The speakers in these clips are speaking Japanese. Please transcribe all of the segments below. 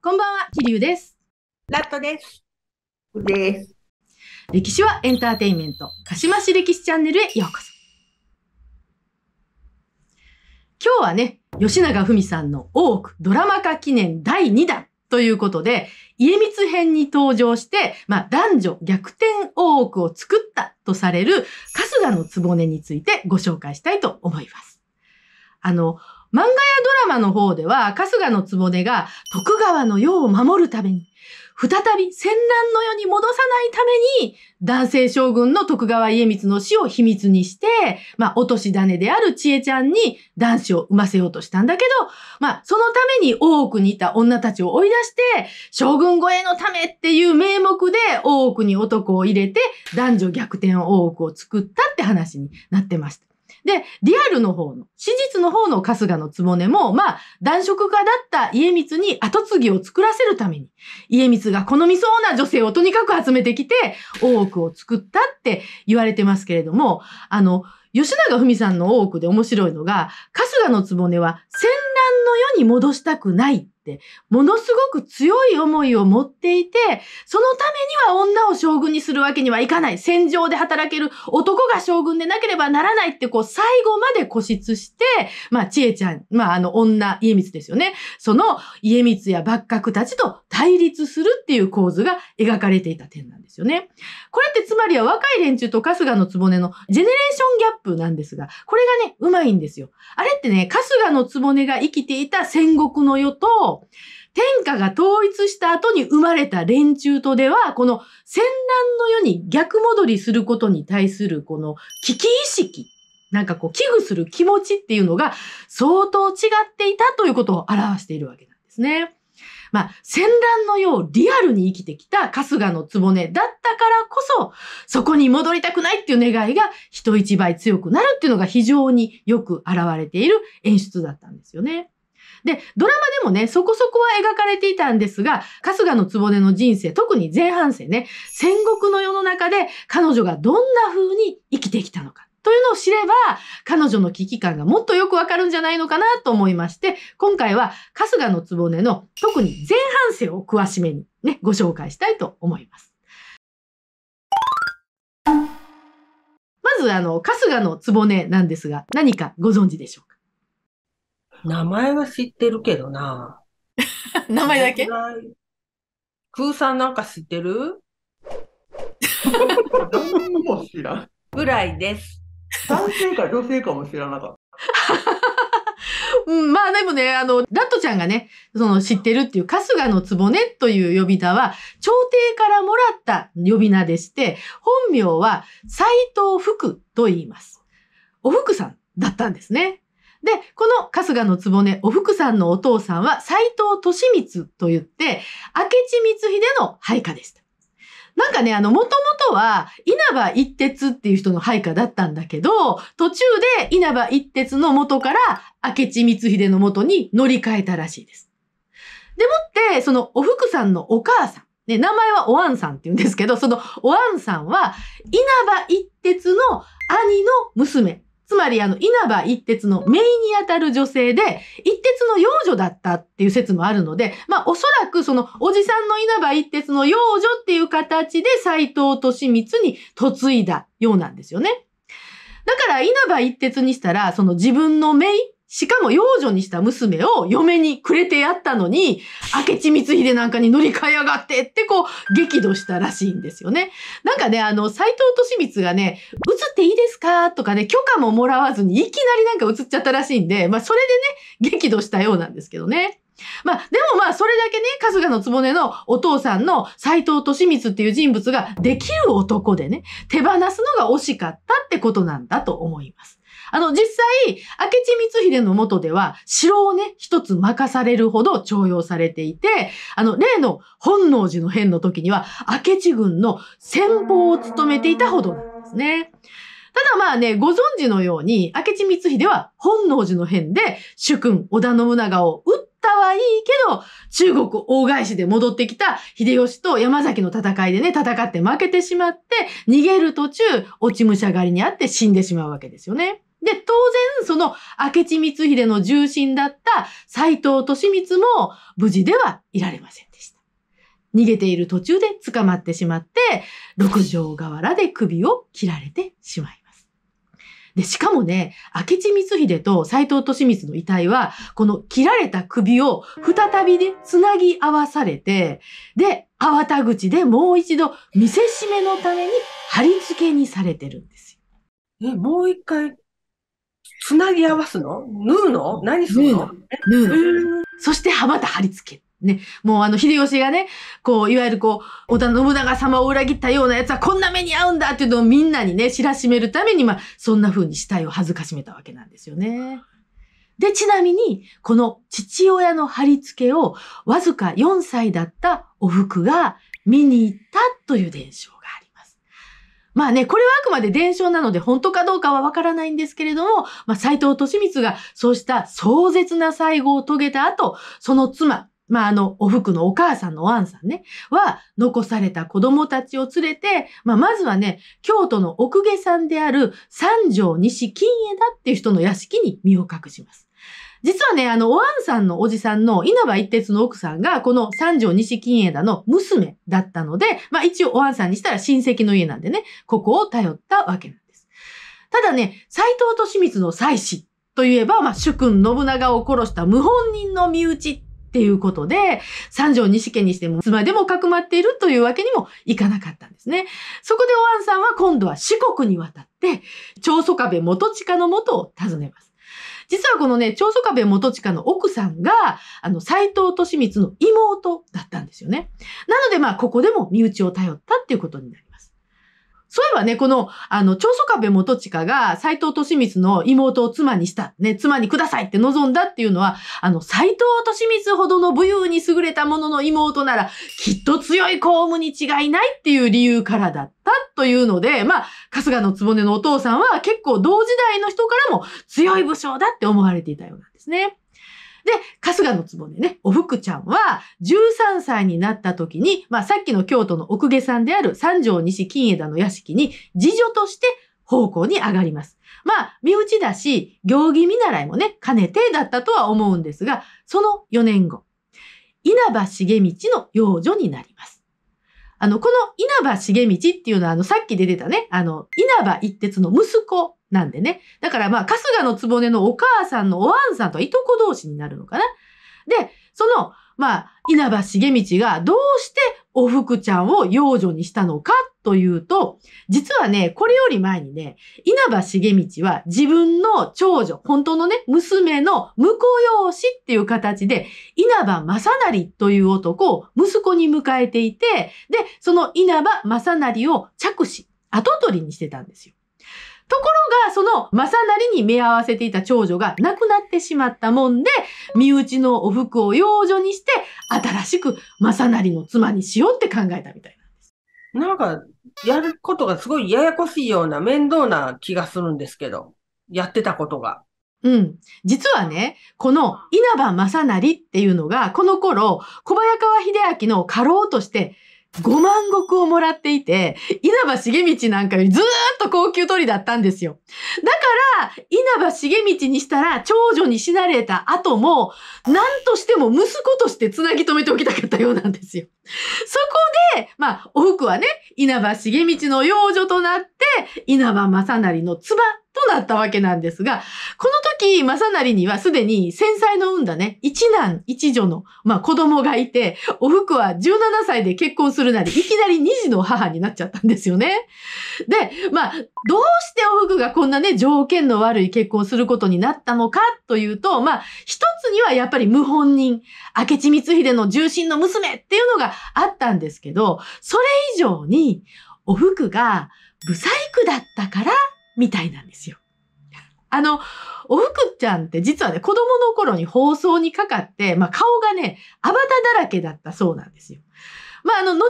こんばんは、桐生です。ラットです。です。歴史はエンターテインメント、かしまし歴史チャンネルへようこそ。今日はね、吉永文さんの大奥ドラマ化記念第2弾ということで、家光編に登場して、まあ、男女逆転大奥を作ったとされる春日の局についてご紹介したいと思います。あの、漫画やドラマの方では、春日のねが徳川の世を守るために、再び戦乱の世に戻さないために、男性将軍の徳川家光の死を秘密にして、まあ、落とし種である千恵ちゃんに男子を産ませようとしたんだけど、まあ、そのために大奥にいた女たちを追い出して、将軍越えのためっていう名目で大奥に男を入れて、男女逆転大奥を作ったって話になってました。で、リアルの方の、史実の方の春日の局も、まあ、男色家だった家光に跡継ぎを作らせるために、家光が好みそうな女性をとにかく集めてきて、大奥を作ったって言われてますけれども、あの、吉永文さんの大奥で面白いのが、春日の局は戦乱の世に戻したくない、ものすごく強い思いを持っていて、そのためには女を将軍にするわけにはいかない。戦場で働ける男が将軍でなければならないって、こう、最後まで固執して、まあ、知恵ちゃん、まあ、あの、女、家光ですよね。その、家光や幕閣たちと対立するっていう構図が描かれていた点なんですよね。これってつまりは若い連中と春日の局のジェネレーションギャップなんですが、これがね、うまいんですよ。あれってね、春日の局が生きていた戦国の世と、天下が統一した後に生まれた連中とでは、この戦乱の世に逆戻りすることに対するこの危機意識、なんかこう危惧する気持ちっていうのが相当違っていたということを表しているわけなんですね。まあ、戦乱の世をリアルに生きてきた春日の局だったからこそ、そこに戻りたくないっていう願いが人一倍強くなるっていうのが非常によく表れている演出だったんですよね。で、ドラマでもね、そこそこは描かれていたんですが、春日の局の人生、特に前半生ね、戦国の世の中で彼女がどんな風に生きてきたのか。というのを知れば、彼女の危機感がもっとよくわかるんじゃないのかなと思いまして、今回は春日の局の特に前半生を詳しめにね、ご紹介したいと思います。まず、あの、春日の局なんですが、何かご存知でしょうか名前は知ってるけどな。名前だけ空さんなんか知ってる何も知らん。ぐらいです。男性か女性かも知らなかった。うん、まあでもね、あの、ラットちゃんがね、その知ってるっていう、春日の局という呼び名は、朝廷からもらった呼び名でして、本名は斎藤福と言います。お福さんだったんですね。で、この春日の局、おふくさんのお父さんは斎藤利光と言って、明智光秀の配下でした。なんかね、あの、もともとは、稲葉一徹っていう人の配下だったんだけど、途中で稲葉一徹の元から明智光秀の元に乗り換えたらしいです。でもって、そのおふくさんのお母さん、ね、名前はおあんさんって言うんですけど、そのおあんさんは、稲葉一徹の兄の娘、つまり、あの、稲葉一徹の姪にあたる女性で、一徹の幼女だったっていう説もあるので、まあ、おそらくその、おじさんの稲葉一徹の幼女っていう形で斎藤利光に嫁いだようなんですよね。だから、稲葉一徹にしたら、その自分の姪しかも幼女にした娘を嫁にくれてやったのに、明智光秀なんかに乗り換えやがってってこう、激怒したらしいんですよね。なんかね、あの、斎藤利光がね、映っていいですかとかね、許可ももらわずにいきなりなんか映っちゃったらしいんで、まあそれでね、激怒したようなんですけどね。まあ、でもまあ、それだけね、春日のつぼねのお父さんの斎藤利光っていう人物ができる男でね、手放すのが惜しかったってことなんだと思います。あの、実際、明智光秀の元では、城をね、一つ任されるほど重用されていて、あの、例の本能寺の変の時には、明智軍の先方を務めていたほどなんですね。ただまあね、ご存知のように、明智光秀は本能寺の変で主君織田信長を撃ったはいいけど、中国大返しで戻ってきた秀吉と山崎の戦いでね、戦って負けてしまって、逃げる途中、落ち武者狩りにあって死んでしまうわけですよね。で、当然、その、明智光秀の重臣だった斎藤利光も無事ではいられませんでした。逃げている途中で捕まってしまって、六条河原で首を切られてしまいます。で、しかもね、明智光秀と斎藤利光の遺体は、この切られた首を再びで、ね、繋ぎ合わされて、で、粟田口でもう一度見せしめのために貼り付けにされてるんですよ。え、もう一回つなぎ合わすの縫うの何するの縫うの。そしてはまた貼り付ける。ね、もうあの、秀吉がね、こう、いわゆるこう、織田信長様を裏切ったような奴はこんな目に遭うんだっていうのをみんなにね、知らしめるために、まあ、そんな風に死体を恥ずかしめたわけなんですよね。で、ちなみに、この父親の貼り付けを、わずか4歳だったおふくが見に行ったという伝承。まあね、これはあくまで伝承なので本当かどうかはわからないんですけれども、まあ、斎藤利光がそうした壮絶な最後を遂げた後、その妻、まあ、あの、お服のお母さんのワンさんね、は、残された子供たちを連れて、まあ、まずはね、京都の奥下さんである三条西金枝だっていう人の屋敷に身を隠します。実はね、あの、おわんさんのおじさんの稲葉一徹の奥さんが、この三条西金枝の娘だったので、まあ一応おわんさんにしたら親戚の家なんでね、ここを頼ったわけなんです。ただね、斎藤利光の妻子といえば、まあ主君信長を殺した無本人の身内っていうことで、三条西家にしても、妻でもかくまっているというわけにもいかなかったんですね。そこでおわんさんは今度は四国に渡って、長宗我部元親の元を訪ねます。実はこのね、長宗我部元親の奥さんが、あの、斎藤利光の妹だったんですよね。なので、まあ、ここでも身内を頼ったっていうことになります。そういえばね、この、あの、長宗我部元親が斎藤利光の妹を妻にした、ね、妻にくださいって望んだっていうのは、あの、斎藤利光ほどの武勇に優れた者の妹なら、きっと強い公務に違いないっていう理由からだったというので、まあ、春日の局のお父さんは結構同時代の人からも強い武将だって思われていたようなんですね。で、春日の壺でね、おふくちゃんは13歳になった時に、まあさっきの京都の奥下さんである三条西金枝の屋敷に次女として方向に上がります。まあ、身内だし、行儀見習いもね、兼ねてだったとは思うんですが、その4年後、稲葉重道の養女になります。あの、この稲葉重道っていうのは、あの、さっき出てたね、あの、稲葉一徹の息子なんでね。だからまあ、春日の局のお母さんのおあんさんといとこ同士になるのかな。で、その、まあ、稲葉重道がどうしてお福ちゃんを養女にしたのかというと、実はね、これより前にね、稲葉重道は自分の長女、本当のね、娘の婿養子っていう形で、稲葉正成という男を息子に迎えていて、で、その稲葉正成を着手、後取りにしてたんですよ。ところが、その、正成に目合わせていた長女が亡くなってしまったもんで、身内のお服を養女にして、新しく正成の妻にしようって考えたみたいなんです。なんか、やることがすごいややこしいような面倒な気がするんですけど、やってたことが。うん。実はね、この稲葉正成っていうのが、この頃、小早川秀明の家老として5万石をもらっていて、稲葉茂道なんかよりずーっと高級鳥だったんですよ。だから、稲葉茂道にしたら、長女に死なれた後も、何としても息子として繋ぎ止めておきたかったようなんですよ。そこで、まあ、お服はね、稲葉重道の養女となって、稲葉正成の妻となったわけなんですが、この時、正成にはすでに戦災の産んだね、一男一女の、まあ、子供がいて、お服は17歳で結婚するなり、いきなり二児の母になっちゃったんですよね。で、まあ、どうしてお服がこんなね、条件の悪い結婚することになったのかというと、まあ、一つにはやっぱり謀反人、明智光秀の重臣の娘っていうのがあったんですけど、それ以上にお服が不細工だったからみたいなんですよ。あの、おふくちゃんって実はね、子供の頃に放送にかかって、まあ、顔がね、アバターだらけだったそうなんですよ。まあ、あの、後にね、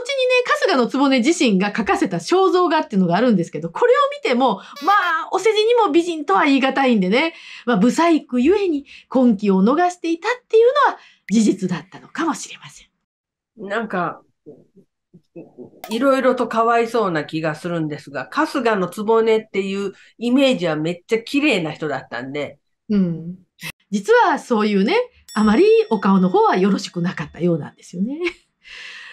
春日のつぼね自身が描かせた肖像画っていうのがあるんですけど、これを見ても、まあ、お世辞にも美人とは言い難いんでね、まあ、不細工ゆえに根気を逃していたっていうのは事実だったのかもしれません。なんか、いろいろとかわいそうな気がするんですが、春日の局っていうイメージはめっちゃ綺麗な人だったんで。うん。実はそういうね、あまりお顔の方はよろしくなかったようなんですよね。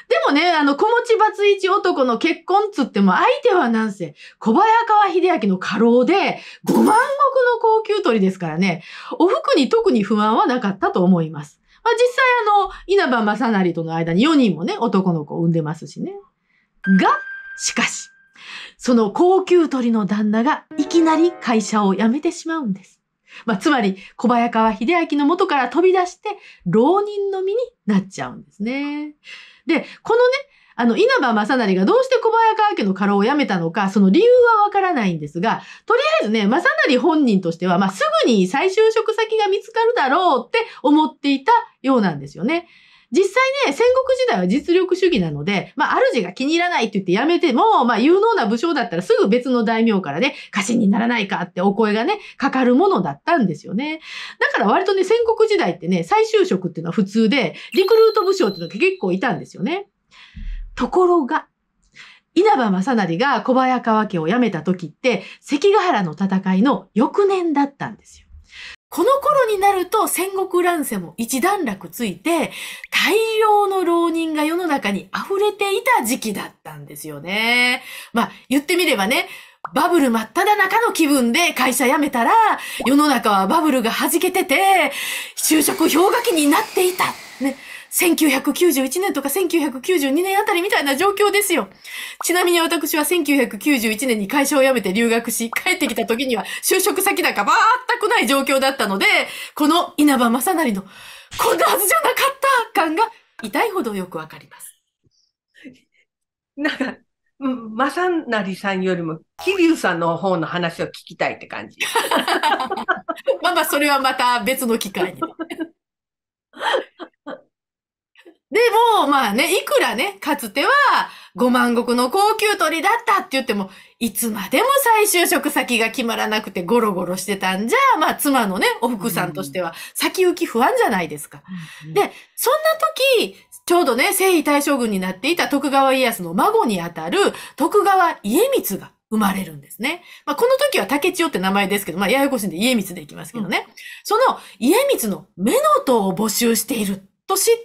でもね、あの、小持バツイチ男の結婚つっても相手はなんせ、小早川秀明の過労で、5万石の高級鳥ですからね、お服に特に不安はなかったと思います。まあ、実際あの、稲葉正成との間に4人もね、男の子を産んでますしね。が、しかし、その高級鳥の旦那がいきなり会社を辞めてしまうんです。まあ、つまり、小早川秀明の元から飛び出して、浪人の身になっちゃうんですね。で、このね、あの、稲葉正成がどうして小早川家の家老を辞めたのか、その理由はわからないんですが、とりあえずね、正成本人としては、まあ、すぐに再就職先が見つかるだろうって思っていたようなんですよね。実際ね、戦国時代は実力主義なので、まあ、主が気に入らないって言ってやめても、まあ、有能な武将だったらすぐ別の大名からね、家臣にならないかってお声がね、かかるものだったんですよね。だから割とね、戦国時代ってね、再就職っていうのは普通で、リクルート武将っていうのが結構いたんですよね。ところが、稲葉正成が小早川家を辞めた時って、関ヶ原の戦いの翌年だったんですよ。この頃になると戦国乱世も一段落ついて、大量の浪人が世の中に溢れていた時期だったんですよね。まあ、言ってみればね、バブル真っ只中の気分で会社辞めたら、世の中はバブルが弾けてて、就職氷河期になっていた。ね。1991年とか1992年あたりみたいな状況ですよ。ちなみに私は1991年に会社を辞めて留学し、帰ってきた時には就職先なんか全くない状況だったので、この稲葉正成の、こんなはずじゃなかった感が痛いほどよくわかります。なんか、正成さんよりも、桐生さんの方の話を聞きたいって感じ。まあまあ、それはまた別の機会に。も、まあね、いくらね、かつては、5万石の高級鳥だったって言っても、いつまでも再就職先が決まらなくてゴロゴロしてたんじゃ、まあ妻のね、お福さんとしては、先行き不安じゃないですか。うんうん、で、そんな時、ちょうどね、征夷大将軍になっていた徳川家康の孫にあたる徳川家光が生まれるんですね。まあ、この時は竹千代って名前ですけど、まあ、ややこしいんで家光でいきますけどね。うん、その家光の目の塔を募集していると知って、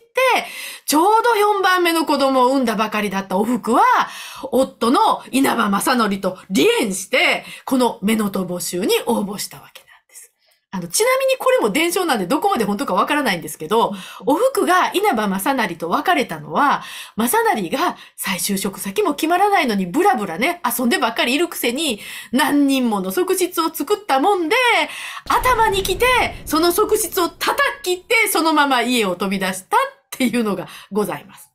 ちょうど4番目の子供を産んだばかりだったお服は、夫の稲葉正則と離縁して、この目のと募集に応募したわけなんです。あの、ちなみにこれも伝承なんでどこまで本当かわからないんですけど、お服が稲葉正成と別れたのは、正成が再就職先も決まらないのにブラブラね、遊んでばっかりいるくせに、何人もの側室を作ったもんで、頭に来て、その側室を叩切って、そのまま家を飛び出したっていうのがございます。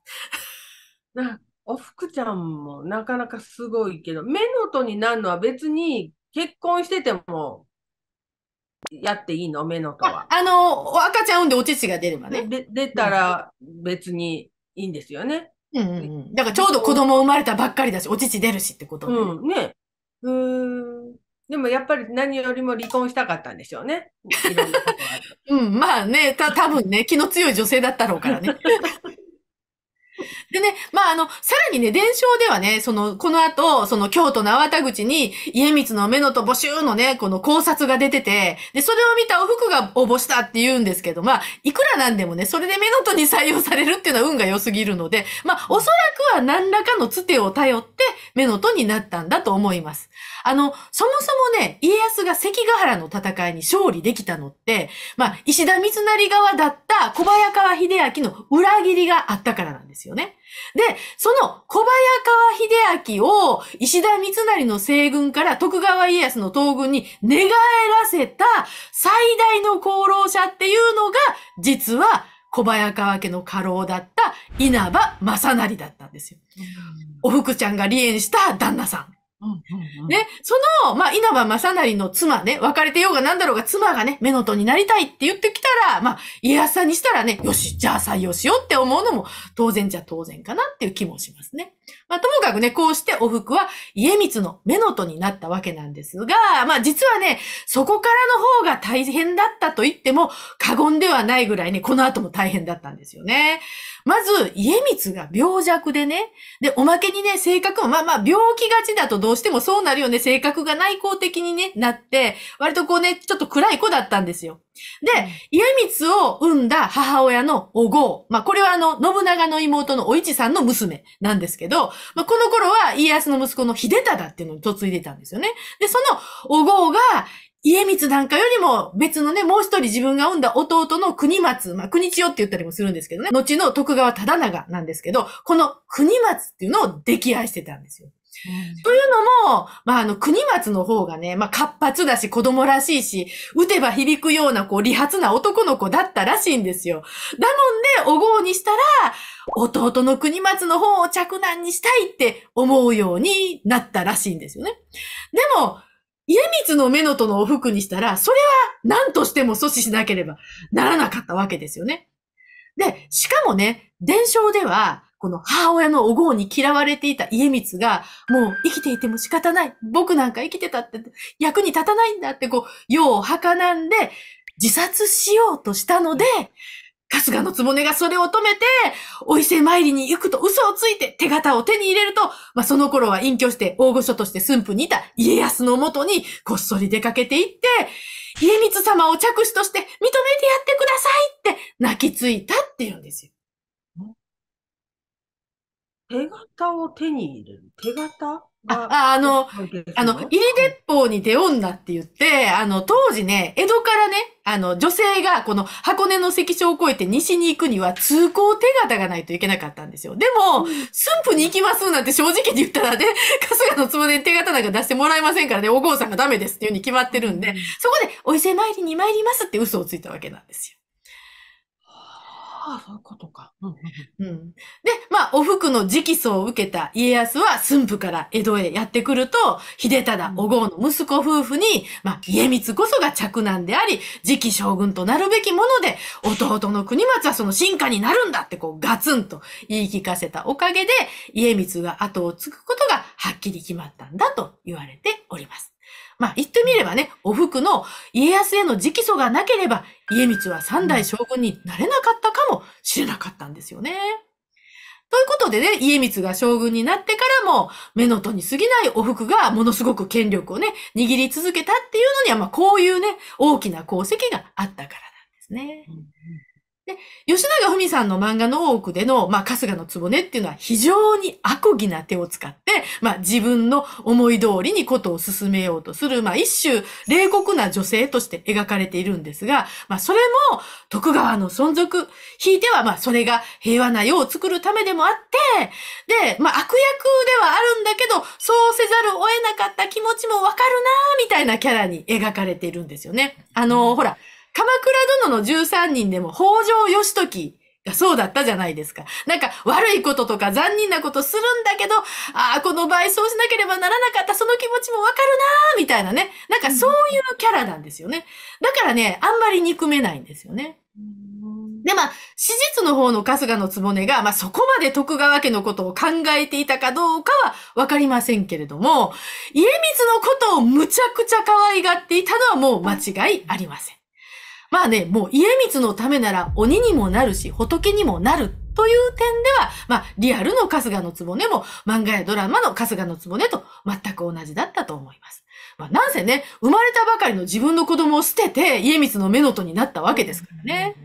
なおふくちゃんもなかなかすごいけど、目の音になるのは別に結婚しててもやっていいの目の音は。あの、赤ちゃん産んでお乳が出るまで出たら別にいいんですよね。うん、うん、だからちょうど子供生まれたばっかりだし、お乳出るしってこと、ね、うん、ね。うん。でもやっぱり何よりも離婚したかったんでしょうね。うん、まあね、た多分ね、気の強い女性だったろうからね。でね、まあ、あの、さらにね、伝承ではね、その、この後、その、京都の粟田口に、家光の目のと募集のね、この考察が出てて、で、それを見たお服が応募したって言うんですけど、まあ、いくらなんでもね、それで目のとに採用されるっていうのは運が良すぎるので、まあ、おそらくは何らかのつてを頼って、目のとになったんだと思います。あの、そもそもね、家康が関ヶ原の戦いに勝利できたのって、まあ、石田三成側だった小早川秀明の裏切りがあったからなんですよね。で、その小早川秀明を石田三成の西軍から徳川家康の東軍に寝返らせた最大の功労者っていうのが、実は小早川家の家老だった稲葉正成だったんですよ。おふくちゃんが離縁した旦那さん。うんうんうん、ね、その、まあ、稲葉正成の妻ね、別れてようが何だろうが妻がね、目のとになりたいって言ってきたら、まあ、家康さんにしたらね、よし、じゃあ採用しようって思うのも当然じゃ当然かなっていう気もしますね。まあ、ともかくね、こうしてお服は家光の目のとになったわけなんですが、まあ実はね、そこからの方が大変だったと言っても過言ではないぐらいね、この後も大変だったんですよね。まず、家光が病弱でね、で、おまけにね、性格も、まあまあ病気がちだとどうしてもそうなるよね、性格が内向的にね、なって、割とこうね、ちょっと暗い子だったんですよ。で、家光を産んだ母親のおごう。まあ、これはあの、信長の妹のお市さんの娘なんですけど、まあ、この頃は家康の息子の秀忠っていうのに嫁いでたんですよね。で、そのおうが、家光なんかよりも別のね、もう一人自分が産んだ弟の国松、まあ、国千代って言ったりもするんですけどね、後の徳川忠長なんですけど、この国松っていうのを溺愛してたんですよ。というのも、まあ、あの、国松の方がね、まあ、活発だし、子供らしいし、打てば響くような、こう、理髪な男の子だったらしいんですよ。だもんで、お号にしたら、弟の国松の方を着難にしたいって思うようになったらしいんですよね。でも、家光の目のとのお服にしたら、それは何としても阻止しなければならなかったわけですよね。で、しかもね、伝承では、この母親のおごうに嫌われていた家光が、もう生きていても仕方ない。僕なんか生きてたって、役に立たないんだって、こう、世をはなんで、自殺しようとしたので、春日のつぼねがそれを止めて、お伊勢参りに行くと嘘をついて手形を手に入れると、まあ、その頃は隠居して大御所として駿府にいた家康のもとにこっそり出かけて行って、家光様を着手として認めてやってくださいって泣きついたって言うんですよ。手形を手に入れる。手形あ、あの、あの、入鉄砲に手女って言って、あの、当時ね、江戸からね、あの、女性がこの箱根の関所を越えて西に行くには通行手形がないといけなかったんですよ。でも、駿府に行きますなんて正直に言ったらね、春日のつもりで手形なんか出してもらえませんからね、お坊さんがダメですっていうふうに決まってるんで、そこでお伊勢参りに参りますって嘘をついたわけなんですよ。ああ、そういうことか。うん。で、まあ、お服の直訴を受けた家康は、駿府から江戸へやってくると、秀忠、お郷の息子夫婦に、まあ、家光こそが嫡男であり、次期将軍となるべきもので、弟の国松はその進化になるんだって、こう、ガツンと言い聞かせたおかげで、家光が後を継ぐことがはっきり決まったんだと言われております。まあ言ってみればね、お服の家康への直訴がなければ、家光は三代将軍になれなかったかもしれなかったんですよね。ということでね、家光が将軍になってからも、目のとに過ぎないお服がものすごく権力をね、握り続けたっていうのには、まあこういうね、大きな功績があったからなんですね。うんで、吉永文さんの漫画の多くでの、まあ、春日のつぼねっていうのは非常にアコギな手を使って、まあ、自分の思い通りにことを進めようとする、まあ、一種冷酷な女性として描かれているんですが、まあ、それも徳川の存続、ひいては、まあ、それが平和な世を作るためでもあって、で、まあ、悪役ではあるんだけど、そうせざるを得なかった気持ちもわかるなみたいなキャラに描かれているんですよね。あの、ほら、鎌倉殿の13人でも北条義時がそうだったじゃないですか。なんか悪いこととか残忍なことするんだけど、ああ、この場合そうしなければならなかった、その気持ちもわかるなーみたいなね。なんかそういうキャラなんですよね。だからね、あんまり憎めないんですよね。で、まあ、史実の方の春日の局が、まあ、そこまで徳川家のことを考えていたかどうかはわかりませんけれども、家光のことをむちゃくちゃ可愛がっていたのはもう間違いありません。まあね、もう家光のためなら鬼にもなるし、仏にもなるという点では、まあ、リアルの春日のつぼねも漫画やドラマの春日のつぼねと全く同じだったと思います。まあ、なんせね、生まれたばかりの自分の子供を捨てて、家光の目のとになったわけですからね。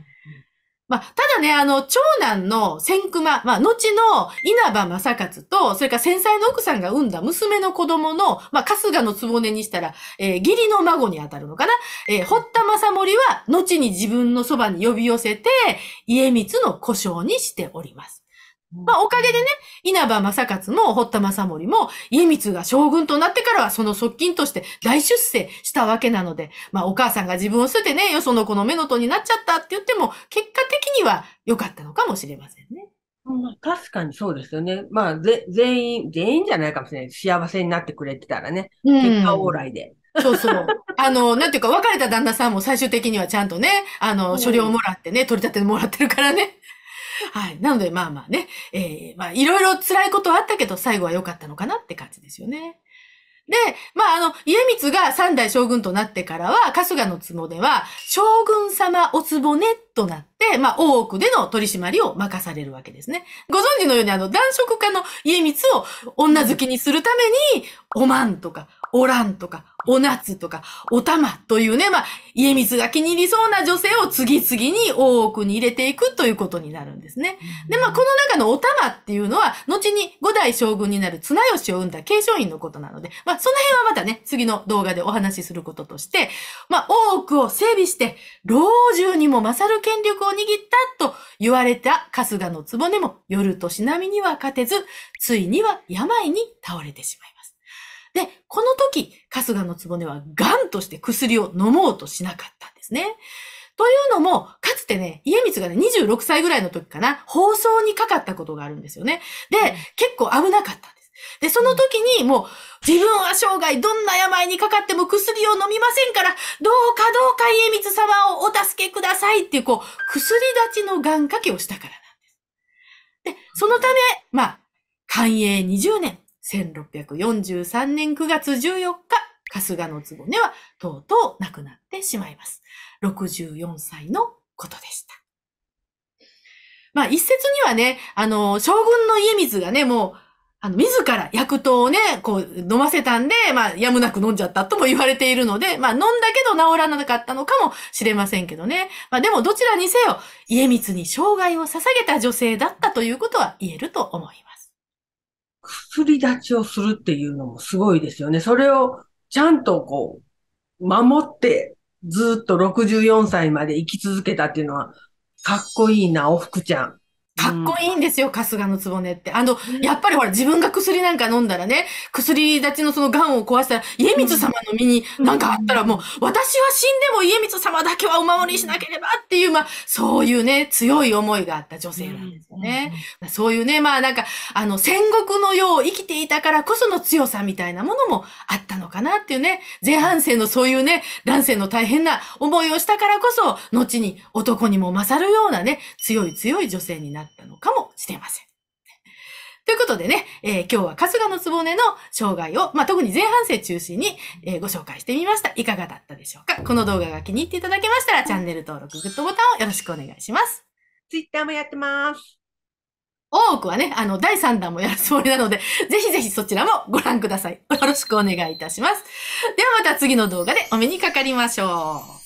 まあ、ただね、あの、長男の千熊、まあ、後の稲葉正勝と、それから繊細の奥さんが産んだ娘の子供の、まあ、春日のつぼねにしたら、えー、義理の孫に当たるのかな。えー、堀田正盛は、後に自分のそばに呼び寄せて、家光の故障にしております。まあ、おかげでね、稲葉正勝も堀田正盛も、家光が将軍となってからはその側近として大出世したわけなので、まあ、お母さんが自分を捨ててね、よその子の目のとになっちゃったって言っても、結果的には良かったのかもしれませんね。うん、確かにそうですよね。まあ、全員、全員じゃないかもしれない。幸せになってくれてたらね。うん、結果往来で。そうそう。あの、なんていうか、別れた旦那さんも最終的にはちゃんとね、あの、書類をもらってね、取り立てもらってるからね。はい。なので、まあまあね、えー、まあ、いろいろ辛いことはあったけど、最後は良かったのかなって感じですよね。で、まあ、あの、家光が三代将軍となってからは、春日のつもでは、将軍様おつぼねとなって、、まあ、大奥での取り締まりを任されるわけですね。ご存知のように、あの、男色家の家光を女好きにするために、おまんとか、おらんとか、おなつとか、おたまというね、まあ、家光が気に入りそうな女性を次々に大奥に入れていくということになるんですね。で、まあ、この中のおたまっていうのは、後に五代将軍になる綱吉を生んだ継承院のことなので、まあ、その辺はまたね、次の動画でお話しすることとして、まあ、大奥を整備して、老中にも勝る権力をを握ったと言われた春日の局も夜としなみには勝てず、ついには病に倒れてしまいます。で、この時、春日の局は癌として薬を飲もうとしなかったんですね。というのも、かつてね、家光がね、26歳ぐらいの時かな、放送にかかったことがあるんですよね。で、結構危なかったんです。で、その時にもう、自分は生涯どんな病にかかっても薬を飲みませんから、どうかどうか家光様をお助けくださいっていう、こう、薬立ちの願掛けをしたからなんです。で、そのため、まあ、寛永20年、1643年9月14日、春日の坪ではとうとう亡くなってしまいます。64歳のことでした。まあ一説にはね、あの、将軍の家光がね、もうあの、自ら薬湯をね、こう、飲ませたんで、まあ、やむなく飲んじゃったとも言われているので、まあ、飲んだけど治らなかったのかもしれませんけどね。まあ、でもどちらにせよ、家光に生涯を捧げた女性だったということは言えると思います。薬立ちをするっていうのもすごいですよね。それをちゃんとこう、守って、ずっと64歳まで生き続けたっていうのは、かっこいいな、おふくちゃん。かっこいいんですよ、春日の局って。あの、やっぱりほら、自分が薬なんか飲んだらね、薬立ちのその癌を壊したら、家光様の身になんかあったらもう、私は死んでも家光様だけはお守りしなければっていう、まあ、そういうね、強い思いがあった女性なんですよね。そういうね、まあなんか、あの、戦国の世を生きていたからこその強さみたいなものもあったのかなっていうね、前半生のそういうね、男性の大変な思いをしたからこそ、後に男にも勝るようなね、強い強い女性になった。ったのかもしれません。ということでね、えー、今日は春日のつぼねの障害を、まあ、特に前半生中心に、えー、ご紹介してみました。いかがだったでしょうかこの動画が気に入っていただけましたら、チャンネル登録、グッドボタンをよろしくお願いします。ツイッターもやってます。多くはね、あの、第3弾もやるつもりなので、ぜひぜひそちらもご覧ください。よろしくお願いいたします。ではまた次の動画でお目にかかりましょう。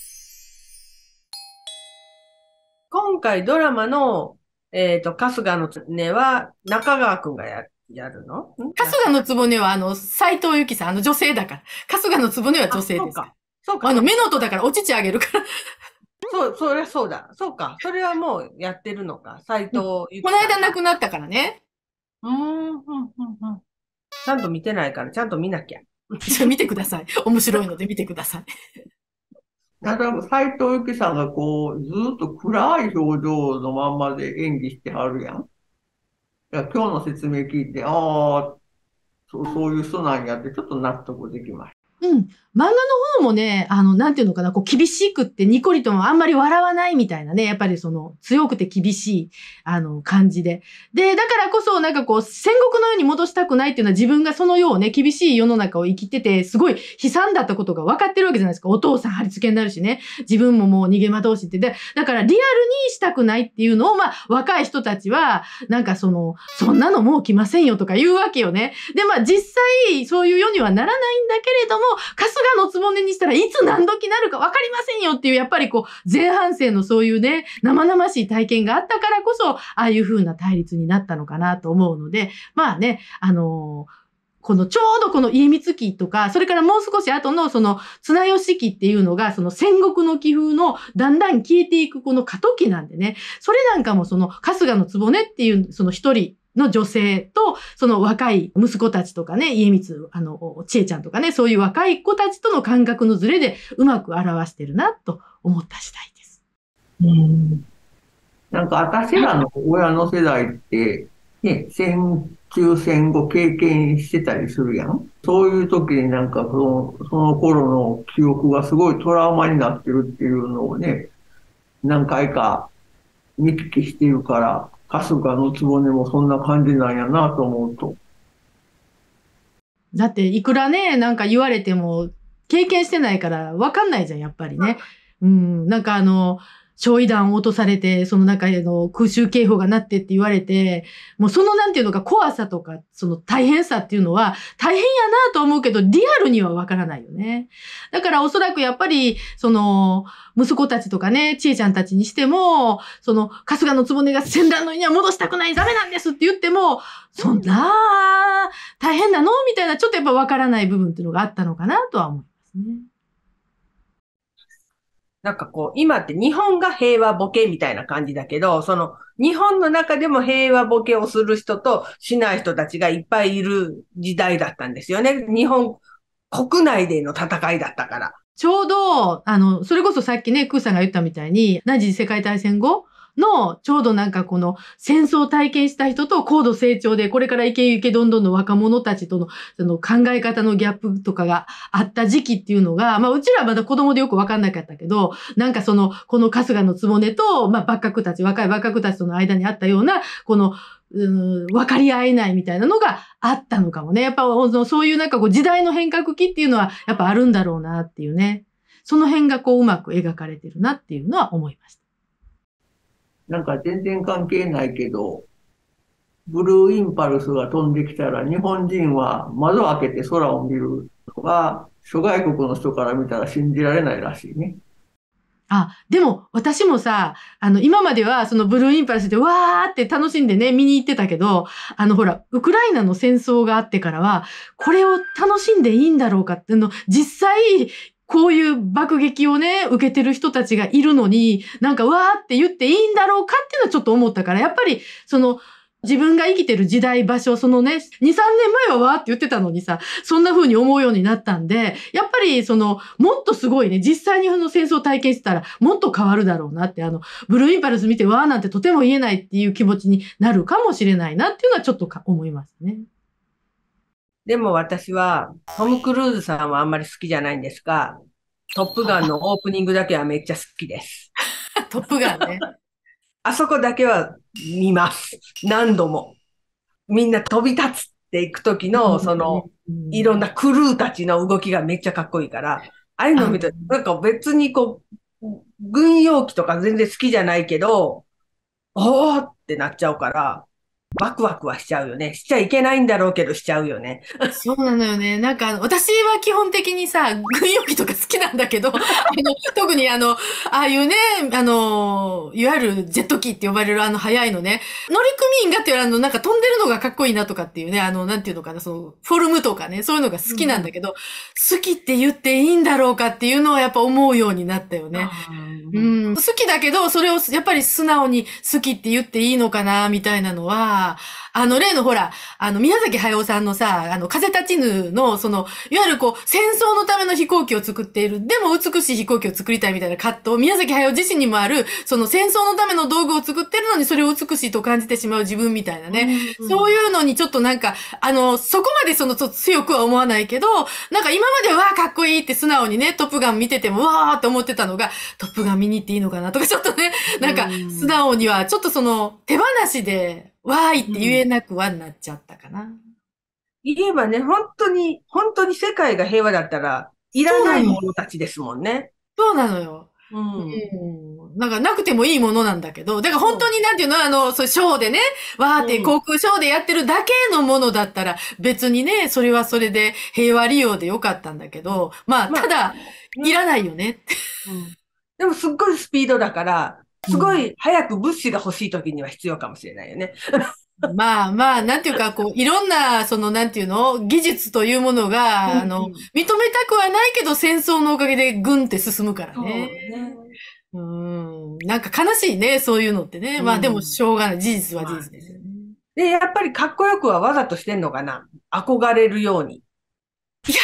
今回ドラマのえっ、ー、と、春日のねは中川くんがやる。やるの春日のつぼねは、あの、斎藤由紀さん、あの女性だから。春日のつぼねは女性です。そうか。そうか。あの、目の音だからお乳あげるから。そう、そりゃそうだ。そうか。それはもうやってるのか。斎藤由紀、さん、この間亡くなったからね。うん、うん、うん、うん。ちゃんと見てないから、ちゃんと見なきゃ。じゃあ見てください。面白いので見てください。ただ、斎藤由貴さんがこう、ずっと暗い表情のまんまで演技してはるやん。いや今日の説明聞いて、ああ、そういう人なんやって、ちょっと納得できました。うん、漫画の方もね、あの、なんていうのかな、こう、厳しくってニコリともあんまり笑わないみたいなね、やっぱりその、強くて厳しい、あの、感じで。で、だからこそ、なんかこう、戦国の世に戻したくないっていうのは自分がそのようね、厳しい世の中を生きてて、すごい悲惨だったことが分かってるわけじゃないですか。お父さん貼り付けになるしね、自分ももう逃げ惑うしって。で、だからリアルにしたくないっていうのを、まあ、若い人たちは、なんかその、そんなのもう来ませんよとか言うわけよね。で、まあ、実際、そういう世にはならないんだけれども、春がのつぼねにしたらいつ何時なるか分かりませんよっていう、やっぱりこう、前半戦のそういうね、生々しい体験があったからこそ、ああいう風な対立になったのかなと思うので、まあね、あのーこのちょうどこの家光期とか、それからもう少し後のその綱吉期っていうのが、その戦国の気風のだんだん消えていくこの過渡期なんでね、それなんかもその春日の局っていうその一人の女性と、その若い息子たちとかね、家光、あの、千恵ちゃんとかね、そういう若い子たちとの感覚のズレでうまく表してるなと思った次第です。うん。なんか私らの親の世代って、ね、戦中戦後経験してたりするやん。そういう時になんかその、その頃の記憶がすごいトラウマになってるっていうのをね、何回か見聞きしてるから、ス日の局もそんな感じなんやなと思うと。だっていくらねなんか言われても経験してないから分かんないじゃんやっぱりね。うん、なんかあの焼夷弾を落とされて、その中での空襲警報が鳴ってって言われて、もうそのなんていうのか怖さとか、その大変さっていうのは大変やなと思うけど、リアルにはわからないよね。だからおそらくやっぱり、その、息子たちとかね、ちえちゃんたちにしても、その、春日のつぼねが戦乱のには戻したくない、ダメなんですって言っても、そんな、大変なのみたいな、ちょっとやっぱわからない部分っていうのがあったのかなとは思いますね。なんかこう、今って日本が平和ボケみたいな感じだけど、その日本の中でも平和ボケをする人としない人たちがいっぱいいる時代だったんですよね。日本国内での戦いだったから。ちょうど、あの、それこそさっきね、クーさんが言ったみたいに、何時世界大戦後、の、ちょうどなんかこの戦争を体験した人と高度成長で、これからイケイケどんどんの若者たちとの、その考え方のギャップとかがあった時期っていうのが、まあうちらはまだ子供でよくわかんなかったけど、なんかその、この春日のつぼねと、まあ幕閣たち、若い幕閣たちとの間にあったような、この、うん、分かり合えないみたいなのがあったのかもね。やっぱそういうなんかこう時代の変革期っていうのはやっぱあるんだろうなっていうね。その辺がこううまく描かれてるなっていうのは思いました。なんか全然関係ないけど、ブルーインパルスが飛んできたら日本人は窓を開けて空を見るのが諸外国の人から見たら信じられないらしいね。あ、でも私もさ、あの今まではそのブルーインパルスでわーって楽しんでね、見に行ってたけど、あのほら、ウクライナの戦争があってからは、これを楽しんでいいんだろうかっていうの、実際こういう爆撃をね、受けてる人たちがいるのに、なんかわーって言っていいんだろうかっていうのはちょっと思ったから、やっぱり、その、自分が生きてる時代、場所、そのね、2、3年前はわーって言ってたのにさ、そんな風に思うようになったんで、やっぱりその、もっとすごいね、実際にその戦争を体験してたら、もっと変わるだろうなって、あの、ブルーインパルス見てわーなんてとても言えないっていう気持ちになるかもしれないなっていうのはちょっと思いますね。でも私は、トム・クルーズさんはあんまり好きじゃないんですが、トップガンのオープニングだけはめっちゃ好きです。トップガンね。あそこだけは見ます。何度も。みんな飛び立つっていくときの、その、いろんなクルーたちの動きがめっちゃかっこいいから、ああいうの見て、なんか別にこう、軍用機とか全然好きじゃないけど、おーってなっちゃうから、ワクワクはしちゃうよね。しちゃいけないんだろうけど、しちゃうよね。そうなのよね。なんか、私は基本的にさ、軍用機とか好きなんだけど、あの特にあの、ああいうね、あの、いわゆるジェット機って呼ばれるあの速いのね、乗組員がっていうあの、なんか飛んでるのがかっこいいなとかっていうね、あの、なんていうのかな、その、フォルムとかね、そういうのが好きなんだけど、うん、好きって言っていいんだろうかっていうのはやっぱ思うようになったよね。うん、好きだけど、それをやっぱり素直に好きって言っていいのかな、みたいなのは、あの、例のほら、あの、宮崎駿さんのさ、あの、風立ちぬの、その、いわゆるこう、戦争のための飛行機を作っている、でも美しい飛行機を作りたいみたいな葛藤、宮崎駿自身にもある、その戦争のための道具を作ってるのに、それを美しいと感じてしまう自分みたいなね。うんうん、そういうのにちょっとなんか、あの、そこまでその、強くは思わないけど、なんか今まではかっこいいって素直にね、トップガン見てても、わーって思ってたのが、トップガン見に行っていいのかなとか、ちょっとね、なんか、素直には、ちょっとその、手放しで、わーいって言えなくはなっちゃったかな。言えばね、本当に、本当に世界が平和だったら、いらないものたちですもんね。そうなのよ。うん。なんかなくてもいいものなんだけど、だから本当になんていうの、あの、そう、ショーでね、わーって航空ショーでやってるだけのものだったら、別にね、それはそれで平和利用でよかったんだけど、まあ、ただ、いらないよね、うん。でもすっごいスピードだから、すごい早く物資が欲しい時には必要かもしれないよね。まあまあ、なんていうか、こう、いろんな、その、なんていうの、技術というものが、あの、認めたくはないけど、戦争のおかげでんって進むからね。う、ね、ん。なんか悲しいね、そういうのってね。まあでも、しょうがない。事実は事実ですよね。で、やっぱりかっこよくはわざとしてんのかな憧れるように。いや、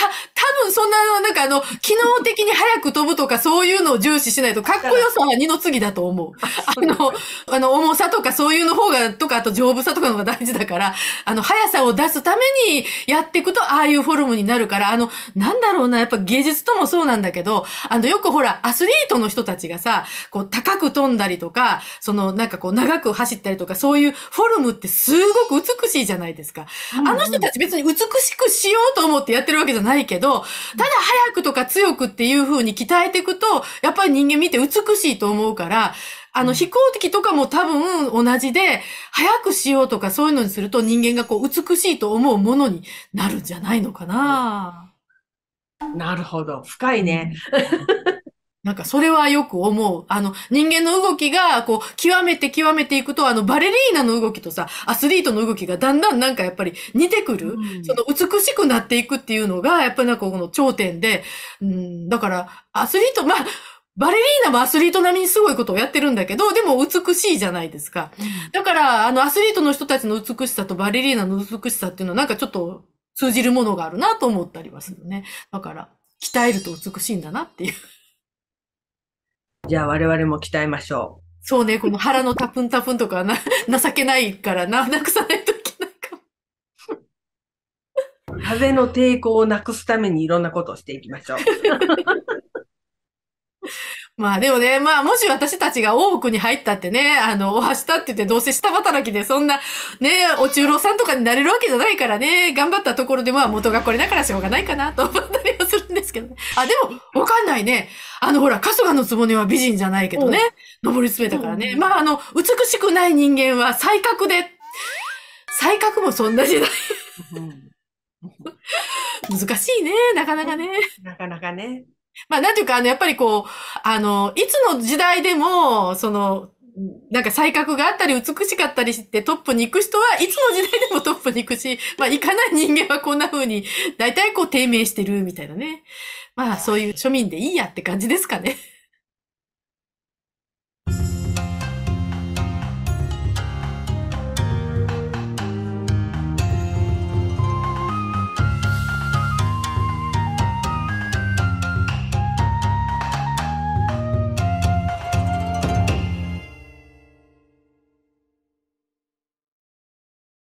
分そんな、の、なんかあの、機能的に早く飛ぶとかそういうのを重視しないと、かっこよさは二の次だと思う。あの、あの、重さとかそういうの方が、とか、あと丈夫さとかのが大事だから、あの、速さを出すためにやっていくと、ああいうフォルムになるから、あの、なんだろうな、やっぱ芸術ともそうなんだけど、あの、よくほら、アスリートの人たちがさ、こう、高く飛んだりとか、その、なんかこう、長く走ったりとか、そういうフォルムってすごく美しいじゃないですか。あの人たち別に美しくしようと思ってやってるわけじゃないけど、ただ早くとか強くっていう風に鍛えていくと、やっぱり人間見て美しいと思うから、あの、飛行機とかも多分同じで、早くしようとかそういうのにすると人間がこう美しいと思うものになるんじゃないのかな。なるほど。深いね。なんかそれはよく思う。あの、人間の動きが、こう、極めて極めていくと、あの、バレリーナの動きとさ、アスリートの動きがだんだんなんかやっぱり似てくる。うん、その美しくなっていくっていうのが、やっぱりなんかこの頂点で、うん、だから、アスリート、まあ、バレリーナもアスリート並みにすごいことをやってるんだけど、でも美しいじゃないですか。だから、あの、アスリートの人たちの美しさとバレリーナの美しさっていうのはなんかちょっと通じるものがあるなと思ったりはするね。だから、鍛えると美しいんだなっていう。じゃあ我々も鍛えましょう。そうね、この腹のタプンタプンとかな、情けないからな、なくさないといけないかも。風の抵抗をなくすためにいろんなことをしていきましょう。まあでもね、まあもし私たちが大奥に入ったってね、あの、おはしたって言ってどうせ下働きでそんな、ね、お中老さんとかになれるわけじゃないからね、頑張ったところでまあ元がこれだからしょうがないかなと思ったりはするんですけどね。あ、でも、わかんないね。あの、ほら、春日のつぼねは美人じゃないけどね、登り詰めたからね。まああの、美しくない人間は才覚で、才覚もそんな時代。難しいね、なかなかね。なかなかね。まあ、なんていうか、あの、やっぱりこう、あの、いつの時代でも、その、なんか才覚があったり美しかったりしてトップに行く人はいつの時代でもトップに行くし、まあ行かない人間はこんな風に大体こう低迷してるみたいなね。まあそういう庶民でいいやって感じですかね。